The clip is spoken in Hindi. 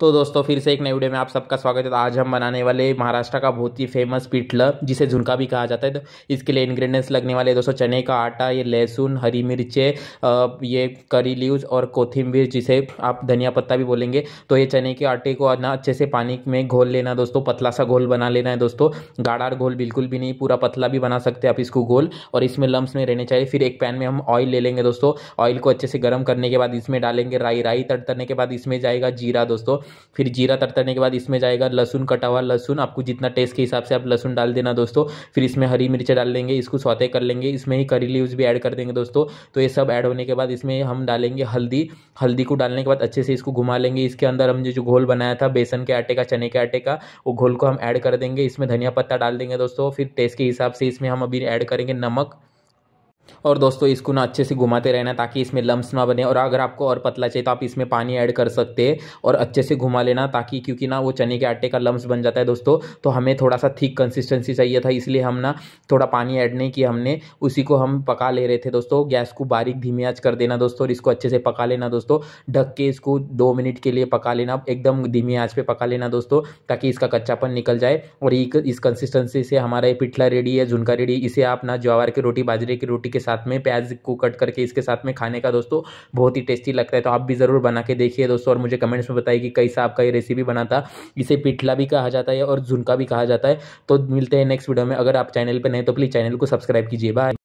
तो दोस्तों फिर से एक नई वीडियो में आप सबका स्वागत है तो आज हम बनाने वाले महाराष्ट्र का बहुत ही फेमस पिटल जिसे झुनका भी कहा जाता है तो इसके लिए इंग्रेडिएंट्स लगने वाले दोस्तों चने का आटा ये लहसुन हरी मिर्चें ये करी लीव्स और कोथिंबीर जिसे आप धनिया पत्ता भी बोलेंगे तो ये चने के आटे को ना अच्छे से पानी में घोल लेना दोस्तों पतला सा घोल बना लेना है दोस्तों गाढ़ा घोल बिल्कुल भी नहीं पूरा पतला भी बना सकते आप इसको घोल और इसमें लम्ब में रहने चाहिए फिर एक पैन में हम ऑयल ले लेंगे दोस्तों ऑयल को अच्छे से गर्म करने के बाद इसमें डालेंगे राई राई तट के बाद इसमें जाएगा जीरा दोस्तों फिर जीरा तरतरने के बाद इसमें जाएगा लहसुन कटा हुआ लहसुन आपको जितना टेस्ट के हिसाब से आप लहसुन डाल देना दोस्तों फिर इसमें हरी मिर्च डाल देंगे इसको सौते कर लेंगे इसमें ही करी लीव्स भी ऐड कर देंगे दोस्तों तो ये सब ऐड होने के बाद इसमें हम डालेंगे हल्दी हल्दी को डालने के बाद अच्छे से इसको घुमा लेंगे इसके अंदर हम जो घोल बनाया था बेसन के आटे का चने के आटे का वो घोल को हम ऐड कर देंगे इसमें धनिया पत्ता डाल देंगे दोस्तों फिर टेस्ट के हिसाब से इसमें हम अभी ऐड करेंगे नमक और दोस्तों इसको ना अच्छे से घुमाते रहना ताकि इसमें लम्स ना बने और अगर आपको और पतला चाहिए तो आप इसमें पानी ऐड कर सकते हैं और अच्छे से घुमा लेना ताकि क्योंकि ना वो चने के आटे का लम्स बन जाता है दोस्तों तो हमें थोड़ा सा थिक कंसिस्टेंसी चाहिए था इसलिए हम ना थोड़ा पानी ऐड नहीं किया हमने उसी को हम पका ले रहे थे दोस्तों गैस को बारीक धीमी आँच कर देना दोस्तों और इसको अच्छे से पका लेना दोस्तों ढक के इसको दो मिनट के लिए पका लेना एकदम धीमी आँच पर पका लेना दोस्तों ताकि इसका कच्चापन निकल जाए और इस कंसिस्टेंसी से हमारा ये पिठला रेडी है झुनका रेडी इसे आप ना ज्वार की रोटी बाजरे की रोटी के साथ में प्याज को कट करके इसके साथ में खाने का दोस्तों बहुत ही टेस्टी लगता है तो आप भी ज़रूर बना के देखिए दोस्तों और मुझे कमेंट्स में बताइए कि कैसा आपका ये रेसिपी बना था इसे पिठला भी कहा जाता है और झुनका भी कहा जाता है तो मिलते हैं नेक्स्ट वीडियो में अगर आप चैनल पर नहीं तो प्लीज़ चैनल को सब्सक्राइब कीजिए बाय